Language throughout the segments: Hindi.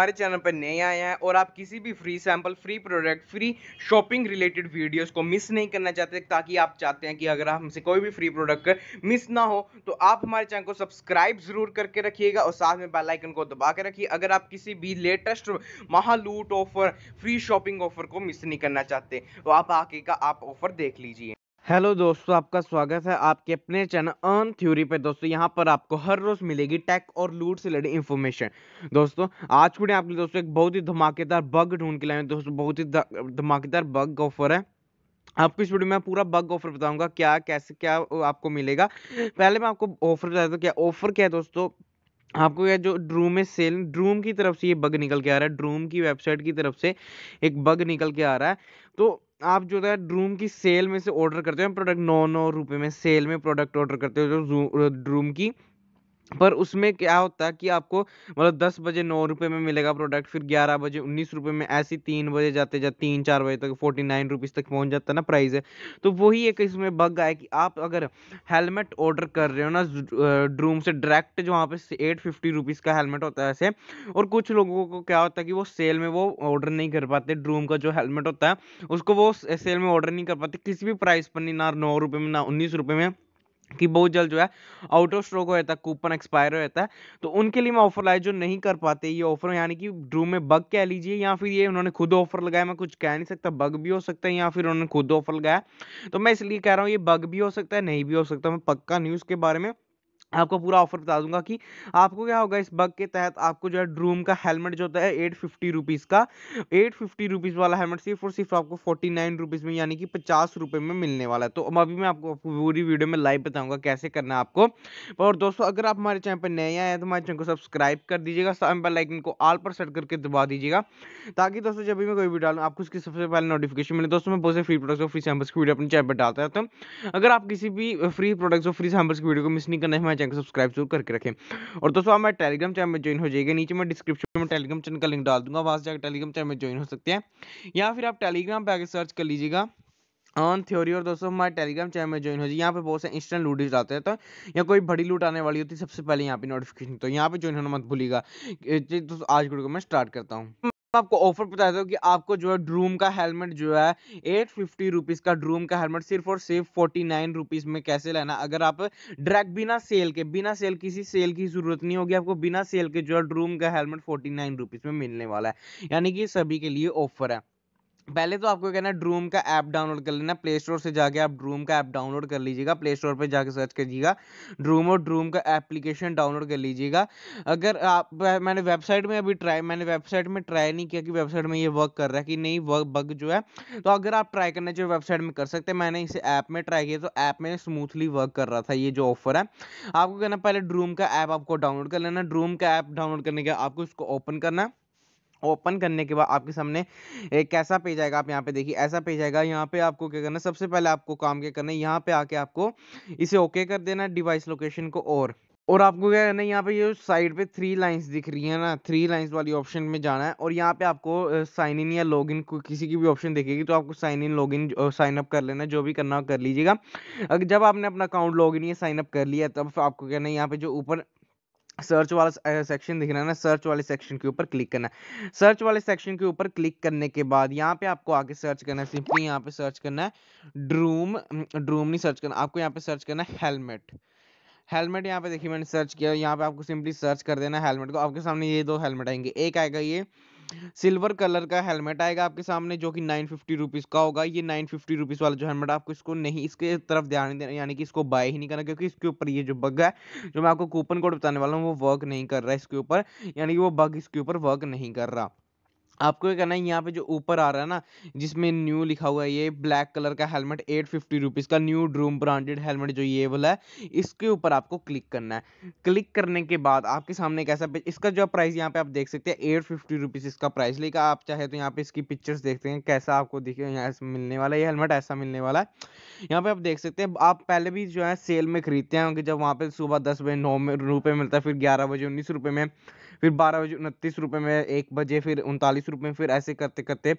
हमारे चैनल पर नए आए हैं और आप किसी भी free sample free product free shopping related videos को मिस नहीं करना चाहते ताकि आप चाहते हैं कि अगर हमसे कोई भी फ्री प्रोडक्ट मिस ना हो तो आप हमारे चैनल को सब्सक्राइब जरूर करके रखिएगा और साथ में बेलाइकन को दबा के रखिए अगर आप किसी भी लेटेस्ट महालूट ऑफर फ्री शॉपिंग ऑफर को मिस नहीं करना चाहते तो आप आके का आप ऑफर देख लीजिए हेलो दोस्तों आपका स्वागत है आपके अपने चैनल अर्न थ्योरी पे दोस्तों यहाँ पर आपको हर रोज मिलेगी टैक और लूट से रिलेटेड इन्फॉर्मेशन दोस्तों आज के आपके दोस्तों एक बहुत ही धमाकेदार बग ढूंढ के लाए हैं दोस्तों बहुत ही धमाकेदार बग ऑफर है आपको इस वीडियो में पूरा बग ऑफर बताऊंगा क्या कैसे क्या आपको मिलेगा पहले मैं आपको ऑफर बता देता क्या ऑफर क्या है दोस्तों आपको यह जो ड्रूम में सेल ड्रूम की तरफ से ये बग निकल के आ रहा है ड्रूम की वेबसाइट की तरफ से एक बग निकल के आ रहा है तो आप जो है ड्रूम की सेल में से ऑर्डर करते हो प्रोडक्ट नौ नौ रुपये में सेल में प्रोडक्ट ऑर्डर करते हो जो ड्रूम की पर उसमें क्या होता है कि आपको मतलब दस बजे नौ रुपये में मिलेगा प्रोडक्ट फिर ग्यारह बजे उन्नीस रुपये में ऐसे ही तीन बजे जाते जाते तीन चार बजे तक फोर्टी नाइन रुपीज़ तक पहुंच जाता है ना प्राइस है तो वही एक इसमें बग आया कि आप अगर हेलमेट ऑर्डर कर रहे हो ना ड्रूम से डायरेक्ट जो वहाँ पे एट फिफ्टी रुपीज़ का हेलमेट होता है ऐसे और कुछ लोगों को क्या होता है कि वो सेल में वो ऑर्डर नहीं कर पाते ड्रूम का जो हेलमेट होता है उसको वो सेल में ऑर्डर नहीं कर पाते किसी भी प्राइस पर नहीं ना नौ रुपये में ना उन्नीस रुपये में कि बहुत जल्द जो है आउट ऑफ स्टॉक हो जाता है कूपन एक्सपायर हो जाता है तो उनके लिए मैं ऑफर लाया जो नहीं कर पाते ये ऑफर यानी कि ड्रू में बग कह लीजिए या फिर ये उन्होंने खुद ऑफर लगाया मैं कुछ कह नहीं सकता बग भी हो सकता है या फिर उन्होंने खुद ऑफर लगाया तो मैं इसलिए कह रहा हूँ ये बग भी हो सकता है नहीं भी हो सकता मैं पक्का न्यूज़ के बारे में आपको पूरा ऑफर बता दूंगा कि आपको क्या होगा इस बग के तहत आपको जो है ड्रूम का हेलमेट जो होता है एट फिफ्टी रुपीज़ का एट फिफ्टी रुपीज़ वाला हेलमेट सिर्फ और सिर्फ आपको फोर्टी नाइन रुपीज़ में यानी कि पचास रुपये में मिलने वाला है तो अब अभी मैं आपको पूरी वीडियो में लाइव बताऊंगा कैसे करना है आपको और दोस्तों अगर आप हमारे चैनल पर नए आए हैं तो हमारे चैनल को सब्सक्राइब कर दीजिएगा पर लाइकन को आल पर सेट करके दबा दीजिएगा ताकि दोस्तों जब भी मैं कोई वीडियो डालूँ आपको उसकी सबसे पहले नोटिफिकेशन मिले दोस्तों मैं बहुत से फ्री प्रोडक्ट्स और फ्री सैम्पल्स की वीडियो अपने चैनल पर डालता रहता हूँ अगर आप किसी भी फ्री प्रोडक्ट्स और फ्री सैम्पल्स की वीडियो को मिस नहीं करना है चैनल को सब्सक्राइब जरूर करके रखें और दोस्तों आप मैं टेलीग्राम चैनल में ज्वाइन हो जाएगा नीचे मैं डिस्क्रिप्शन में टेलीग्राम चैनल का लिंक डाल दूंगा वहाँ से जाकर टेलीग्राम चैनल में ज्वाइन हो सकते हैं या फिर आप टेलीग्राम पर आगे सर्च कर लीजिएगा ऑन थ्योरी और दोस्तों हमारे टेलीग्राम चैनल में ज्वाइन हो जाए यहाँ पे बहुत से इंस्टेंट लूट आते हैं तो या कोई बड़ी लूट आने वाली होती है सबसे पहले यहाँ पे नोटिफिकेशन तो यहाँ पे ज्वाइन होना मत भूलिएगा दोस्तों आज वीडियो को मैं स्टार्ट करता हूँ आपको ऑफर बता दूं कि आपको जो है ड्रूम का हेलमेट जो है एट फिफ्टी रुपीज़ का ड्रूम का हेलमेट सिर्फ और सिर्फ फोर्टी नाइन रुपीज़ में कैसे लेना अगर आप डायरेक्ट बिना सेल के बिना सेल किसी सेल की ज़रूरत नहीं होगी आपको बिना सेल के जो है ड्रूम का हेलमेट फोर्टी नाइन रुपीज़ में मिलने वाला है यानी कि सभी के लिए ऑफर है पहले तो आपको कहना है ड्रूम का ऐप डाउनलोड कर लेना प्ले स्टोर से जाके आप ड्रूम का ऐप डाउनलोड कर लीजिएगा प्ले स्टोर पर जाके सर्च कीजिएगा ड्रूम और ड्रूम का एप्लीकेशन डाउनलोड कर लीजिएगा अगर आप मैंने वेबसाइट में अभी ट्राई मैंने वेबसाइट में ट्राई नहीं किया कि वेबसाइट में ये वर्क कर रहा है कि नहीं वर्क बग जो है तो अगर आप ट्राई करना चाहिए वेबसाइट में कर सकते हैं मैंने इसे ऐप में ट्राई किया तो ऐप में स्मूथली वर्क कर रहा था ये जो ऑफर है आपको कहना पहले ड्रूम का ऐप आपको डाउनलोड कर लेना ड्रूम का ऐप डाउनलोड करने के आपको इसको ओपन करना है ओपन करने के बाद आपके सामने एक कैसा पेज आएगा आप यहाँ पे देखिए ऐसा पेज आएगा यहाँ पे आपको क्या करना है सबसे पहले आपको काम क्या करना है यहाँ पे आके आपको इसे ओके कर देना डिवाइस लोकेशन को और और आपको क्या करना है यहाँ पे ये साइड पे थ्री लाइंस दिख रही है ना थ्री लाइंस वाली ऑप्शन में जाना है और यहाँ पे आपको साइन इन या लॉग इन किसी की भी ऑप्शन देखेगी तो आपको sign in log in sign up कर लेना जो भी करना हो कर लीजिएगा अगर जब आपने अपना अकाउंट लॉग इन या साइन अप कर लिया तब तो आपको कहना है यहाँ पे जो ऊपर सर्च वाला सेक्शन दिख रहा है ना सर्च वाले सेक्शन के ऊपर क्लिक करना है सर्च वाले सेक्शन के ऊपर क्लिक करने के बाद यहाँ पे आपको आगे सर्च करना है सिंपली यहाँ पे सर्च करना है ड्रूम ड्रूम नहीं सर्च करना आपको यहाँ पे सर्च करना है हेलमेट हेलमेट यहाँ पे देखिए मैंने सर्च किया यहाँ पे आपको सिंपली सर्च कर देना हेलमेट को आपके सामने ये दो हेलमेट आएंगे एक आएगा ये सिल्वर कलर का हेलमेट आएगा आपके सामने जो कि नाइन फिफ्टी रुपीज़ का होगा ये नाइन फिफ्टी रुपीज़ वाला जो हेलमेट आपको इसको नहीं इसके तरफ ध्यान देना यानी कि इसको बाय ही नहीं करना क्योंकि इसके ऊपर ये जो बग है जो मैं आपको कूपन कोड बताने वाला हूँ वो वर्क नहीं कर रहा है इसके ऊपर यानी कि वो बग इसके ऊपर वर्क नहीं कर रहा आपको ये करना है यहाँ पे जो ऊपर आ रहा है ना जिसमें न्यू लिखा हुआ है ये ब्लैक कलर का हेलमेट एट फिफ्टी रुपीज़ का न्यू ड्रूम ब्रांडेड हेलमेट जो ये वाला है इसके ऊपर आपको क्लिक करना है क्लिक करने के बाद आपके सामने कैसा पेज इसका जो प्राइस यहाँ पे आप देख सकते हैं एट फिफ्टी रुपीज़ इसका प्राइस लेगा आप चाहे तो यहाँ पे इसकी पिक्चर्स देखते हैं कैसा आपको दिखे यहाँ मिलने वाला है ये हेलमेट ऐसा मिलने वाला है यहाँ पे आप देख सकते हैं आप पहले भी जो है सेल में खरीदते हैं जब वहाँ पे सुबह दस बजे नौ रुपये मिलता है फिर ग्यारह बजे उन्नीस रुपये में फिर बारह बजे उनतीस रुपये में एक बजे फिर उनतालीस रुपये में फिर ऐसे करते करते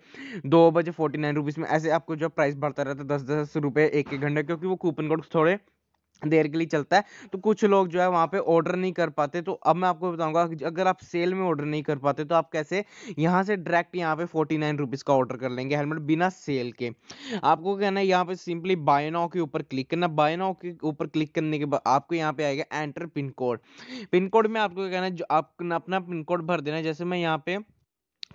दो बजे फोर्टी नाइन रुपीज़ में ऐसे आपको जो प्राइस बढ़ता रहता है दस दस रुपये एक एक घंटे क्योंकि वो कूपन कोड थोड़े देर के लिए चलता है तो कुछ लोग जो है वहाँ पे ऑर्डर नहीं कर पाते तो अब मैं आपको बताऊंगा अगर आप सेल में ऑर्डर नहीं कर पाते तो आप कैसे यहाँ से डायरेक्ट यहाँ पे फोर्टी नाइन रुपीज़ का ऑर्डर कर लेंगे हेलमेट बिना सेल के आपको कहना है यहाँ पे सिंपली बाय नाउ के ऊपर क्लिक करना बाय नाउ के ऊपर क्लिक करने के बाद आपको यहाँ पे आएगा enter pin code pin code में आपको कहना है जो आप अपना पिन कोड भर देना जैसे मैं यहाँ पे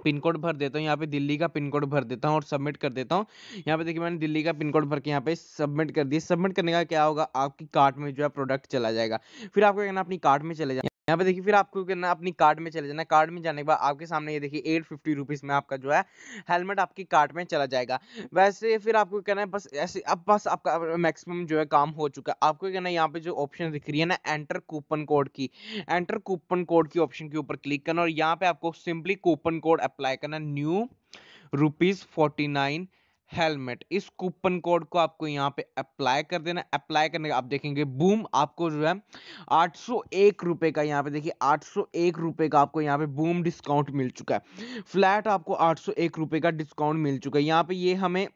पिन कोड भर देता हूँ यहाँ पे दिल्ली का पिन कोड भर देता हूँ और सबमिट कर देता हूँ यहाँ पे देखिए मैंने दिल्ली का पिन कोड भर के यहाँ पे सबमिट कर दिया सबमिट करने का क्या होगा आपकी कार्ट में जो है प्रोडक्ट चला जाएगा फिर आपको कहना अपनी कार्ट में चले जाए यहाँ पे देखिए फिर आपको करना अपनी कार्ड में चले जाना कार्ड में जाने के बाद आपके सामने ये देखिए एट फिफ्टी रुपीज में आपका जो है हेलमेट आपकी कार्ड में चला जाएगा वैसे फिर आपको कहना है बस ऐसे अब बस आपका मैक्सिमम जो है काम हो चुका है आपको कहना है यहाँ पे जो ऑप्शन दिख रही है ना एंटर कूपन कोड की एंटर कूपन कोड की ऑप्शन के ऊपर क्लिक करना और यहाँ पे आपको सिंपली कूपन कोड अप्लाई करना new rupees forty nine helmet इस कूपन कोड को आपको यहाँ पे अप्लाई कर देना अप्लाई करने का आप देखेंगे बूम आपको जो है आठ सौ एक रुपए का यहाँ पे देखिए आठ सौ एक रुपए का आपको यहाँ पे बूम डिस्काउंट मिल चुका है फ्लैट आपको आठ सौ एक रुपए का डिस्काउंट मिल चुका है यहाँ पे ये हमें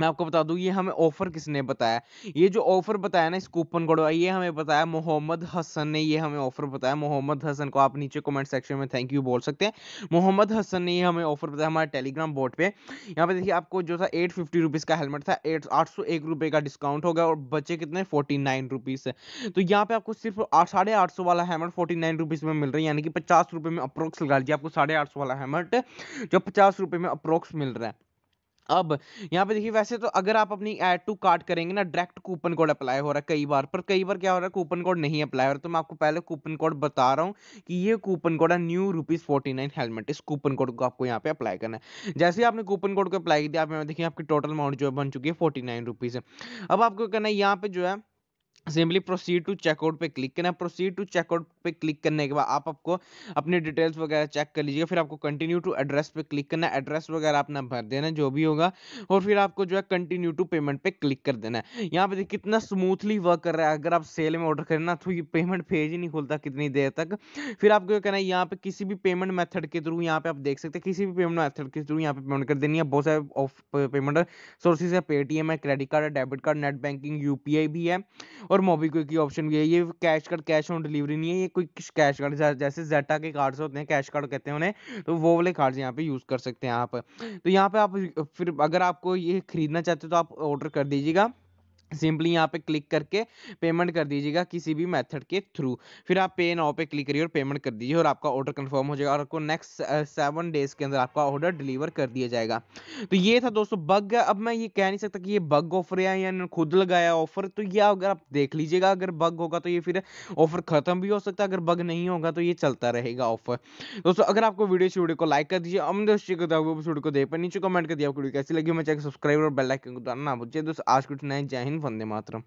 मैं आपको बता दूं ये हमें ऑफर किसने बताया ये जो ऑफर बताया ना इस कूपन कोड ये हमें बताया मोहम्मद हसन ने ये हमें ऑफर बताया मोहम्मद हसन को आप नीचे कमेंट सेक्शन में थैंक यू बोल सकते हैं मोहम्मद हसन ने ये हमें ऑफर बताया हमारे टेलीग्राम बोर्ड पे यहाँ पे देखिए आपको जो था एट फिफ्टी रुपीज़ का हेलमेट था एट आठ सौ एक रुपये का डिस्काउंट हो गया और बचे कितने फोर्टी नाइन रुपीज़ तो यहाँ पे आपको सिर्फ साढ़े आठ सौ वाला हेलमेट फोर्टी नाइन रुपीज़ में मिल रहा है यानी कि पचास में अप्रोक्स लगा लीजिए आपको साढ़े आठ सौ वाला हेलमेट जो पचास में अप्रोक्स मिल रहा है अब यहाँ पे देखिए वैसे तो अगर आप अपनी एड टू कार्ड करेंगे ना डायरेक्ट कूपन कोड अप्लाई हो रहा है कई बार पर कई बार क्या हो रहा है कूपन कोड नहीं अप्लाई हो रहा तो मैं आपको पहले कूपन कोड बता रहा हूँ कि ये कूपन कोड है new rupees forty nine helmet इस कूपन कोड को आपको यहाँ पे अप्लाई करना है जैसे आपने कूपन कोड को अप्लाई किया आप देखिए आपकी टोटल अमाउंट जो है बन चुकी है फोर्टी नाइन रुपीज़ है अब आपको करना है यहाँ पे जो है सिंपली प्रोसीड टू चेकआउट पे क्लिक करना प्रोसीड टू चेकआउट पे क्लिक करने के बाद आप आपको अपनी डिटेल्स वगैरह चेक कर लीजिएगा फिर आपको कंटिन्यू टू एड्रेस पे क्लिक करना है एड्रेस वगैरह अपना भर देना जो भी होगा और फिर आपको जो है कंटिन्यू टू पेमेंट पे क्लिक कर देना है यहाँ पे देखिए कितना स्मूथली वर्क कर रहा है अगर आप सेल में ऑर्डर करें ना तो ये पेमेंट पेज ही नहीं खुलता कितनी देर तक फिर आपको क्या करना है यहाँ पे किसी भी पेमेंट मेथड के थ्रू यहाँ पे आप देख सकते हैं किसी भी पेमेंट मेथड के थ्रू यहाँ पे पेमेंट कर देनी है बहुत सारे ऑफ पेमेंट सोर्सेज है पेटीएम है क्रेडिट कार्ड है debit card net banking UPI भी है और मोबीक्विक की ऑप्शन भी है ये cash card cash on delivery नहीं है ये कोई कैश कार्ड जैसे जेटा के कार्ड्स होते हैं कैश कार्ड कहते हैं उन्हें तो वो वाले कार्ड्स यहाँ पे यूज़ कर सकते हैं आप तो यहाँ पे आप फिर अगर आपको ये खरीदना चाहते हो तो आप ऑर्डर कर दीजिएगा सिंपली यहाँ पे क्लिक करके पेमेंट कर दीजिएगा किसी भी मेथड के थ्रू फिर आप पे नाउ पे क्लिक करिए और पेमेंट कर दीजिए और आपका ऑर्डर कंफर्म हो जाएगा और आपको नेक्स्ट सेवन डेज के अंदर आपका ऑर्डर डिलीवर कर दिया जाएगा तो ये था दोस्तों बग अब मैं ये कह नहीं सकता कि ये बग ऑफर है या खुद लगाया ऑफर तो ये अगर आप देख लीजिएगा अगर बग होगा तो ये फिर ऑफर खत्म भी हो सकता है अगर बग नहीं होगा तो ये चलता रहेगा ऑफर दोस्तों अगर आपको वीडियो वीडियो को लाइक कर दीजिए अमदर तो को दे पर नीचे कमेंट कर दिया आपको कैसी लगी मैं चाहे सब्सक्राइब और बेलाइकन को ना बुझे दोस्तों आज कुछ नए जय हिंद വന്ദേ മാതരം